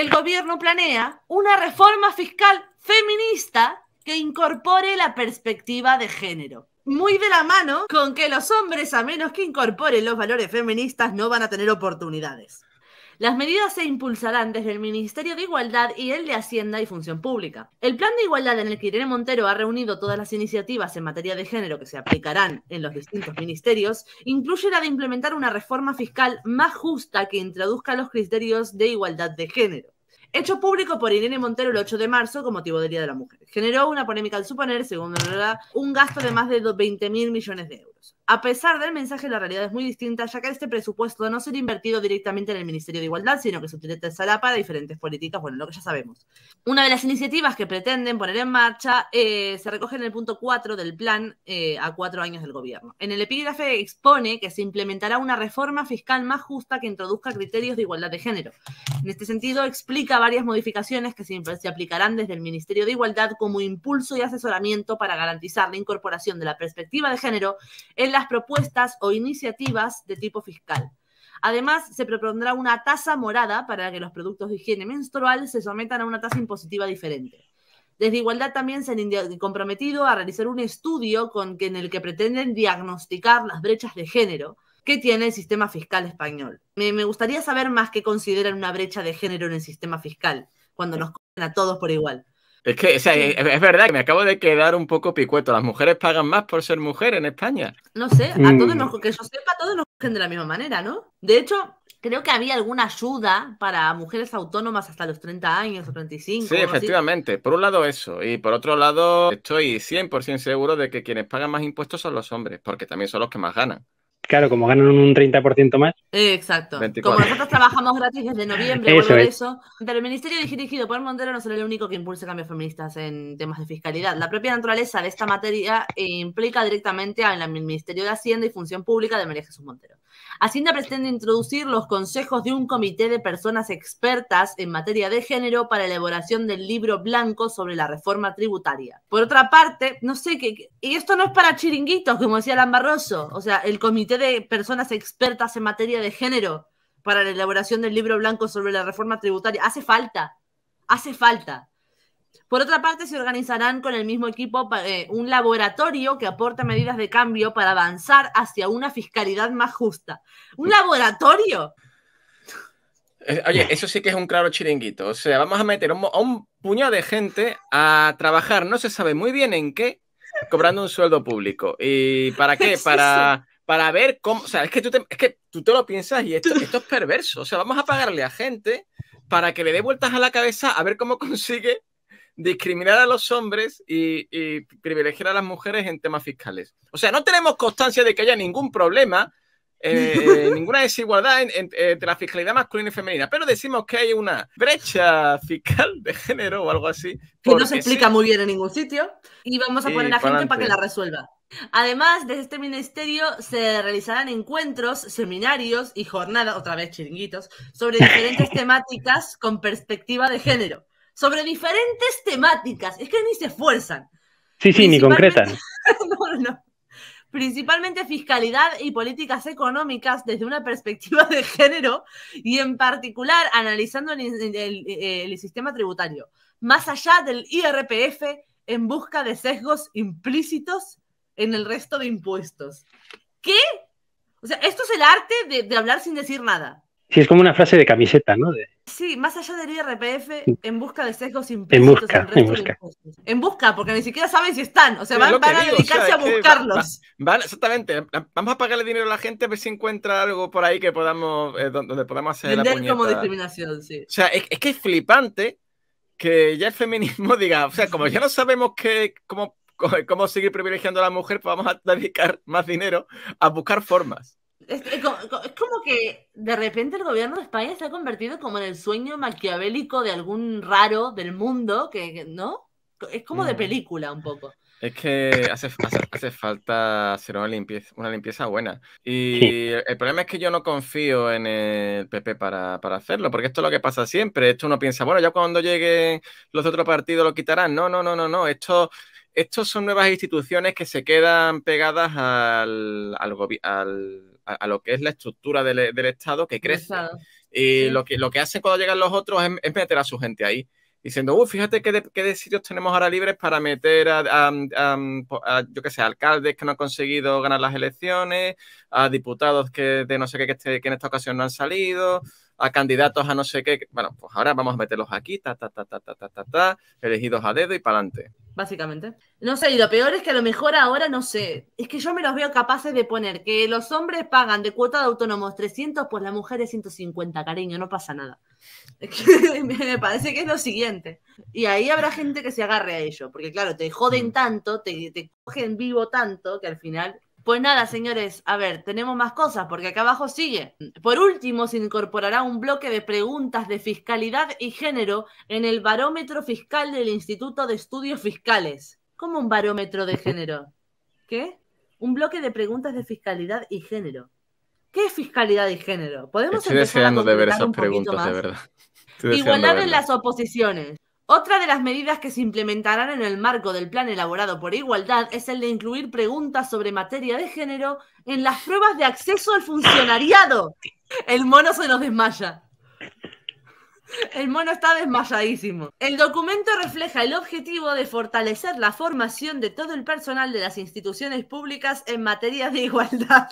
el gobierno planea una reforma fiscal feminista que incorpore la perspectiva de género. Muy de la mano con que los hombres, a menos que incorporen los valores feministas, no van a tener oportunidades. Las medidas se impulsarán desde el Ministerio de Igualdad y el de Hacienda y Función Pública. El Plan de Igualdad en el que Irene Montero ha reunido todas las iniciativas en materia de género que se aplicarán en los distintos ministerios incluye la de implementar una reforma fiscal más justa que introduzca los criterios de igualdad de género hecho público por Irene Montero el 8 de marzo con motivo del Día de la Mujer. Generó una polémica al suponer, según la verdad, un gasto de más de 20 mil millones de euros. A pesar del mensaje, la realidad es muy distinta, ya que este presupuesto no será invertido directamente en el Ministerio de Igualdad, sino que se utilizará para diferentes políticas, bueno, lo que ya sabemos. Una de las iniciativas que pretenden poner en marcha eh, se recoge en el punto 4 del plan eh, a cuatro años del gobierno. En el epígrafe expone que se implementará una reforma fiscal más justa que introduzca criterios de igualdad de género. En este sentido, explica varias modificaciones que se, se aplicarán desde el Ministerio de Igualdad como impulso y asesoramiento para garantizar la incorporación de la perspectiva de género en las propuestas o iniciativas de tipo fiscal. Además, se propondrá una tasa morada para que los productos de higiene menstrual se sometan a una tasa impositiva diferente. Desde Igualdad también se han comprometido a realizar un estudio con en el que pretenden diagnosticar las brechas de género que tiene el sistema fiscal español. Me, gustaría saber más qué consideran una brecha de género en el sistema fiscal, cuando nos cobran a todos por igual. Es que, o sea, es, verdad que me acabo de quedar un poco picueto. Las mujeres pagan más por ser mujer en España. No sé, a todos mm. nos, que yo sepa, todos nos cogen de la misma manera, ¿no? De hecho, creo que había alguna ayuda para mujeres autónomas hasta los 30 años o 35. Sí, efectivamente. Por un lado eso. Y por otro lado, estoy 100% seguro de que quienes pagan más impuestos son los hombres, porque también son los que más ganan. Claro, como ganan un 30% más. Exacto. Como nosotros trabajamos gratis desde noviembre, eso, es. eso. el Ministerio dirigido por Montero no será el único que impulse cambios feministas en temas de fiscalidad. La propia naturaleza de esta materia implica directamente al Ministerio de Hacienda y Función Pública de María Jesús Montero. Hacienda pretende introducir los consejos de un comité de personas expertas en materia de género para elaboración del libro blanco sobre la reforma tributaria. Por otra parte, no sé qué. Y esto no es para chiringuitos, como decía Lambarroso. O sea, el comité de personas expertas en materia de género para la elaboración del libro blanco sobre la reforma tributaria. Hace falta, hace falta. Por otra parte, se organizarán con el mismo equipo eh, un laboratorio que aporta medidas de cambio para avanzar hacia una fiscalidad más justa. ¿Un laboratorio? Eh, oye, eso sí que es un claro chiringuito. O sea, vamos a meter a un puñado de gente a trabajar, no se sabe muy bien en qué, cobrando un sueldo público. ¿Y para qué? Para para ver cómo, o sea, es que tú te, que tú te lo piensas y esto, es perverso, o sea, vamos a pagarle a gente para que le dé vueltas a la cabeza a ver cómo consigue discriminar a los hombres y, privilegiar a las mujeres en temas fiscales. O sea, no tenemos constancia de que haya ningún problema, eh, eh, ninguna desigualdad entre la fiscalidad masculina y femenina, pero decimos que hay una brecha fiscal de género o algo así. Que no se explica muy bien en ningún sitio y vamos a poner a gente para que la resuelva. Además, desde este ministerio se realizarán encuentros, seminarios y jornadas, otra vez chiringuitos, sobre diferentes temáticas con perspectiva de género. Sobre diferentes temáticas, es que ni se esfuerzan. Sí, sí, ni concretan. Principalmente fiscalidad y políticas económicas desde una perspectiva de género y en particular analizando el sistema tributario, más allá del IRPF en busca de sesgos implícitos en el resto de impuestos. ¿Qué? O sea, esto es el arte de, hablar sin decir nada. Sí, es como una frase de camiseta, ¿no? Sí, más allá del IRPF, en busca de sesgos impuestos En busca, en, busca. En busca, porque ni siquiera saben si están. O sea, van, a dedicarse a buscarlos. Van, exactamente. Vamos a pagarle dinero a la gente a ver si encuentra algo por ahí que podamos, eh, donde podamos hacer Vender la como discriminación, sí. O sea, es, que es flipante que ya el feminismo diga, o sea, como ya no sabemos que, cómo cómo seguir privilegiando a la mujer, pues vamos a dedicar más dinero a buscar formas. Es, como que de repente el gobierno de España se ha convertido como en el sueño maquiavélico de algún raro del mundo, que, ¿no? Es como de mm. película un poco. Es que hace, hace, falta hacer una limpieza, una limpieza buena. Y el problema es que yo no confío en el PP para, para, hacerlo, porque esto es lo que pasa siempre. Esto uno piensa, bueno, ya cuando lleguen los otros partidos lo quitarán. No, no, no, no, no. Esto estos son nuevas instituciones que se quedan pegadas al, a, lo que es la estructura del, Estado que crece. Y lo, que, lo que hacen cuando llegan los otros es, meter a su gente ahí diciendo, uy, fíjate qué, qué de sitios tenemos ahora libres para meter a, yo que sé, alcaldes que no han conseguido ganar las elecciones, a diputados que de no sé qué, que este, en esta ocasión no han salido, a candidatos a no sé qué. Bueno, pues ahora vamos a meterlos aquí, ta, ta, ta, ta, ta, ta, ta, elegidos a dedo y para adelante. Básicamente. No sé, y lo peor es que a lo mejor ahora no sé. Es que yo me los veo capaces de poner que los hombres pagan de cuota de autónomos 300, pues las mujeres 150, cariño, no pasa nada. me parece que es lo siguiente. Y ahí habrá gente que se agarre a ello, porque claro, te joden mm. tanto, te, te cogen vivo tanto, que al final pues nada, señores, a ver, tenemos más cosas porque acá abajo sigue. Por último, se incorporará un bloque de preguntas de fiscalidad y género en el barómetro fiscal del Instituto de Estudios Fiscales. ¿Cómo un barómetro de género? ¿Qué? Un bloque de preguntas de fiscalidad y género. ¿Qué es fiscalidad y género? Podemos Estoy deseando de ver esas preguntas, de verdad. Igualdad en las oposiciones. Otra de las medidas que se implementarán en el marco del plan elaborado por igualdad es el de incluir preguntas sobre materia de género en las pruebas de acceso al funcionariado. El mono se nos desmaya. El mono está desmayadísimo. El documento refleja el objetivo de fortalecer la formación de todo el personal de las instituciones públicas en materia de igualdad.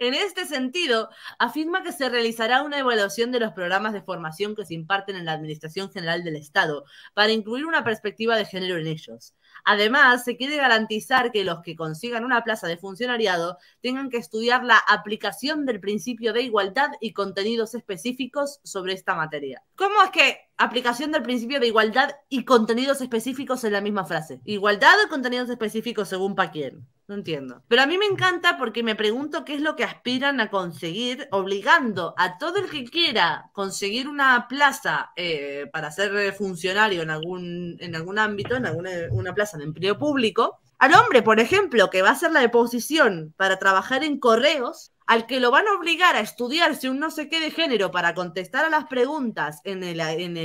En este sentido, afirma que se realizará una evaluación de los programas de formación que se imparten en la Administración General del Estado para incluir una perspectiva de género en ellos. Además, se quiere garantizar que los que consigan una plaza de funcionariado tengan que estudiar la aplicación del principio de igualdad y contenidos específicos sobre esta materia. ¿Cómo es que aplicación del principio de igualdad y contenidos específicos en la misma frase. Igualdad o contenidos específicos según para quién. No entiendo. Pero a mí me encanta porque me pregunto qué es lo que aspiran a conseguir, obligando a todo el que quiera conseguir una plaza eh, para ser funcionario en algún, en algún ámbito, en alguna una plaza de empleo público, al hombre, por ejemplo, que va a hacer la deposición para trabajar en correos, al que lo van a obligar a estudiarse un no sé qué de género para contestar a las preguntas en el, en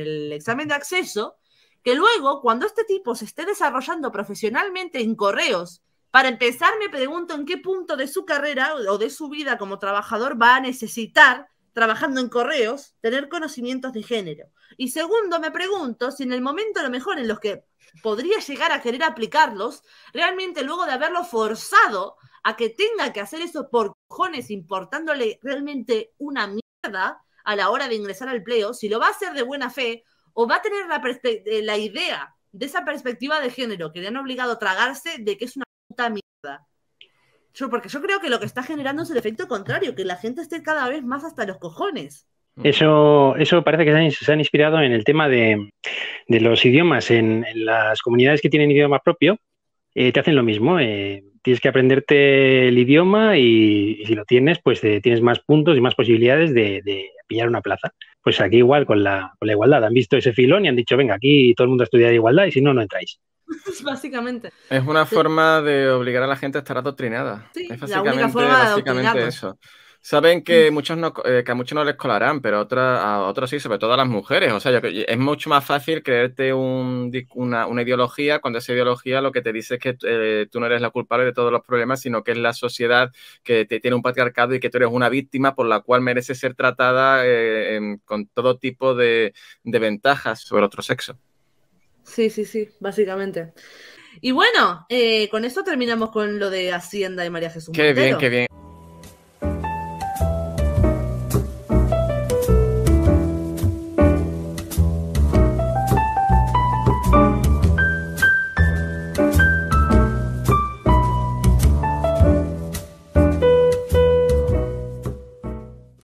el examen de acceso, que luego, cuando este tipo se esté desarrollando profesionalmente en correos, para empezar me pregunto en qué punto de su carrera o de su vida como trabajador va a necesitar, trabajando en correos, tener conocimientos de género. Y segundo, me pregunto si en el momento a lo mejor en los que podría llegar a querer aplicarlos, realmente luego de haberlo forzado a que tenga que hacer eso por cojones importándole realmente una mierda a la hora de ingresar al pleo, si lo va a hacer de buena fe o va a tener eh, la, idea de esa perspectiva de género que le han obligado a tragarse de que es una puta mierda. porque yo creo que lo que está generando es el efecto contrario, que la gente esté cada vez más hasta los cojones. Eso, eso parece que se han, inspirado en el tema de, los idiomas. En, las comunidades que tienen idioma propio, eh, te hacen lo mismo. Eh, tienes que aprenderte el idioma y, si lo tienes, pues eh, tienes más puntos y más posibilidades de, pillar una plaza. Pues aquí igual con la, igualdad. Han visto ese filón y han dicho, venga, aquí todo el mundo estudia igualdad y si no, no entráis. básicamente. Es una forma de obligar a la gente a estar adoctrinada. Sí, es básicamente, la única forma de básicamente eso. Saben que, mm. muchos no, eh, que a muchos no les colarán, pero a, a otros sí, sobre todo a las mujeres. O sea, yo, es mucho más fácil creerte una, ideología cuando esa ideología lo que te dice es que eh, tú no eres la culpable de todos los problemas, sino que es la sociedad que te tiene un patriarcado y que tú eres una víctima por la cual mereces ser tratada eh, con todo tipo de, ventajas sobre otro sexo. Sí, sí, sí, básicamente. Y bueno, con esto terminamos con lo de Hacienda y María Jesús. Qué bien, qué bien.